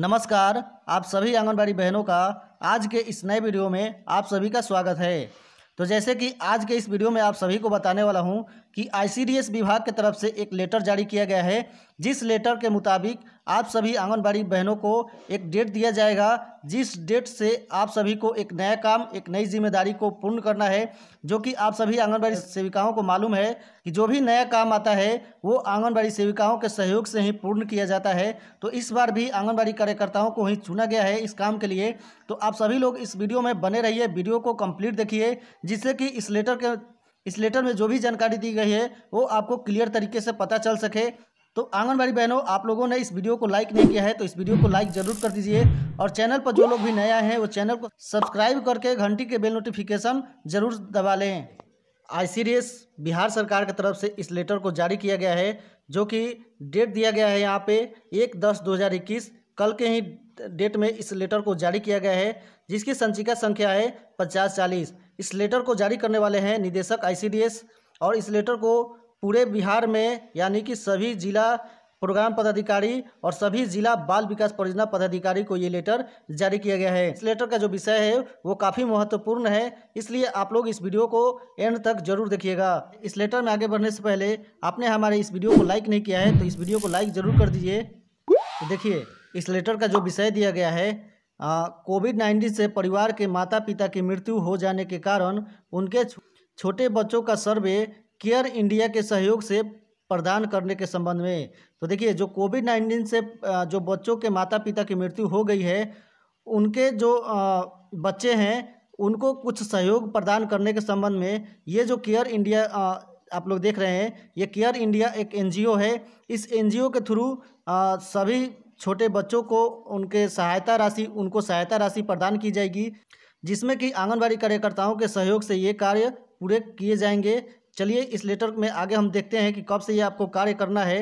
नमस्कार आप सभी आंगनबाड़ी बहनों का आज के इस नए वीडियो में आप सभी का स्वागत है तो जैसे कि आज के इस वीडियो में आप सभी को बताने वाला हूँ कि आई विभाग की तरफ से एक लेटर जारी किया गया है जिस लेटर के मुताबिक आप सभी आंगनबाड़ी बहनों को एक डेट दिया जाएगा जिस डेट से आप सभी को एक नया काम एक नई जिम्मेदारी को पूर्ण करना है जो कि आप सभी आंगनबाड़ी सेविकाओं को मालूम है कि जो भी नया काम आता है वो आंगनबाड़ी सेविकाओं के सहयोग से ही पूर्ण किया जाता है तो इस बार भी आंगनबाड़ी कार्यकर्ताओं को ही चुना गया है इस काम के लिए तो आप सभी लोग इस वीडियो में बने रहिए वीडियो को कम्प्लीट देखिए जिससे कि इस लेटर के इस लेटर में जो भी जानकारी दी गई है वो आपको क्लियर तरीके से पता चल सके तो आंगनबाड़ी बहनों आप लोगों ने इस वीडियो को लाइक नहीं किया है तो इस वीडियो को लाइक जरूर कर दीजिए और चैनल पर जो लोग भी नया हैं वो चैनल को सब्सक्राइब करके घंटी के बेल नोटिफिकेशन जरूर दबा लें आई बिहार सरकार की तरफ से इस लेटर को जारी किया गया है जो कि डेट दिया गया है यहाँ पे एक दस दो हज़ार इक्कीस कल के ही डेट में इस लेटर को जारी किया गया है जिसकी संचिका संख्या है पचास चालीस इस लेटर को जारी करने वाले हैं निदेशक आईसीडीएस और इस लेटर को पूरे बिहार में यानी कि सभी जिला प्रोग्राम पदाधिकारी और सभी जिला बाल विकास परियोजना पदाधिकारी को ये लेटर जारी किया गया है इस लेटर का जो विषय है वो काफ़ी महत्वपूर्ण है इसलिए आप लोग इस वीडियो को एंड तक जरूर देखिएगा इस लेटर में आगे बढ़ने से पहले आपने हमारे इस वीडियो को लाइक नहीं किया है तो इस वीडियो को लाइक जरूर कर दीजिए देखिए इस लेटर का जो विषय दिया गया है कोविड नाइन्टीन से परिवार के माता पिता की मृत्यु हो जाने के कारण उनके छोटे बच्चों का सर्वे केयर इंडिया के सहयोग से प्रदान करने के संबंध में तो देखिए जो कोविड नाइन्टीन से जो बच्चों के माता पिता की मृत्यु हो गई है उनके जो बच्चे हैं उनको कुछ सहयोग प्रदान करने के संबंध में ये जो केयर इंडिया आप लोग देख रहे हैं ये केयर इंडिया एक एनजीओ है इस एनजीओ के थ्रू सभी छोटे बच्चों को उनके सहायता राशि उनको सहायता राशि प्रदान की जाएगी जिसमें कि आंगनबाड़ी कार्यकर्ताओं के सहयोग से ये कार्य पूरे किए जाएंगे चलिए इस लेटर में आगे हम देखते हैं कि कब से ये आपको कार्य करना है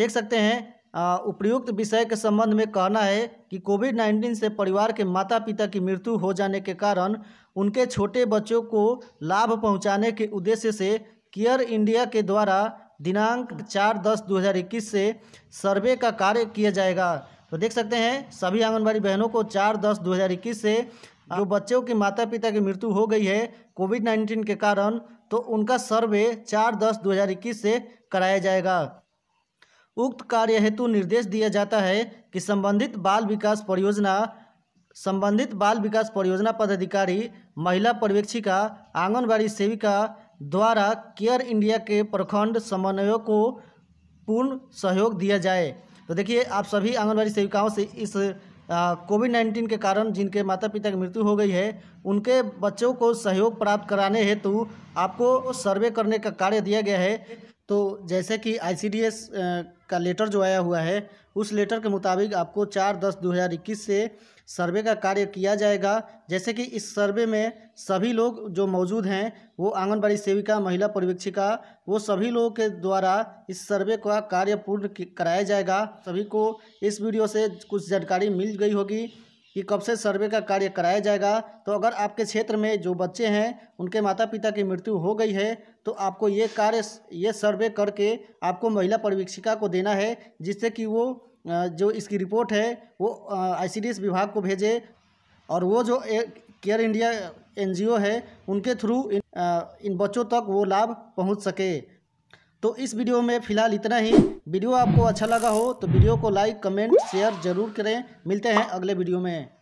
देख सकते हैं उपयुक्त विषय के संबंध में कहना है कि कोविड नाइन्टीन से परिवार के माता पिता की मृत्यु हो जाने के कारण उनके छोटे बच्चों को लाभ पहुंचाने के उद्देश्य से केयर इंडिया के द्वारा दिनांक चार दस दो हज़ार इक्कीस से सर्वे का कार्य किया जाएगा तो देख सकते हैं सभी आंगनबाड़ी बहनों को चार दस दो हज़ार इक्कीस से जो बच्चों के माता पिता की मृत्यु हो गई है कोविड नाइन्टीन के कारण तो उनका सर्वे चार दस दो हज़ार इक्कीस से कराया जाएगा उक्त कार्य हेतु निर्देश दिया जाता है कि संबंधित बाल विकास परियोजना संबंधित बाल विकास परियोजना पदाधिकारी महिला पर्यवेक्षिका आंगनबाड़ी सेविका द्वारा केयर इंडिया के प्रखंड समन्वयों को पूर्ण सहयोग दिया जाए तो देखिए आप सभी आंगनबाड़ी सेविकाओं से इस कोविड नाइन्टीन के कारण जिनके माता पिता की मृत्यु हो गई है उनके बच्चों को सहयोग प्राप्त कराने हेतु आपको सर्वे करने का कार्य दिया गया है तो जैसे कि आईसीडीएस का लेटर जो आया हुआ है उस लेटर के मुताबिक आपको चार दस दो हज़ार इक्कीस से सर्वे का कार्य किया जाएगा जैसे कि इस सर्वे में सभी लोग जो मौजूद हैं वो आंगनबाड़ी सेविका महिला पर्यवेक्षिका वो सभी लोगों के द्वारा इस सर्वे का कार्य पूर्ण कराया जाएगा सभी को इस वीडियो से कुछ जानकारी मिल गई होगी कि कब से सर्वे का कार्य कराया जाएगा तो अगर आपके क्षेत्र में जो बच्चे हैं उनके माता पिता की मृत्यु हो गई है तो आपको ये कार्य ये सर्वे करके आपको महिला परिवीक्षिका को देना है जिससे कि वो जो इसकी रिपोर्ट है वो आई विभाग को भेजे और वो जो केयर इंडिया एनजीओ है उनके थ्रू इन, इन बच्चों तक वो लाभ पहुंच सके तो इस वीडियो में फ़िलहाल इतना ही वीडियो आपको अच्छा लगा हो तो वीडियो को लाइक कमेंट शेयर जरूर करें मिलते हैं अगले वीडियो में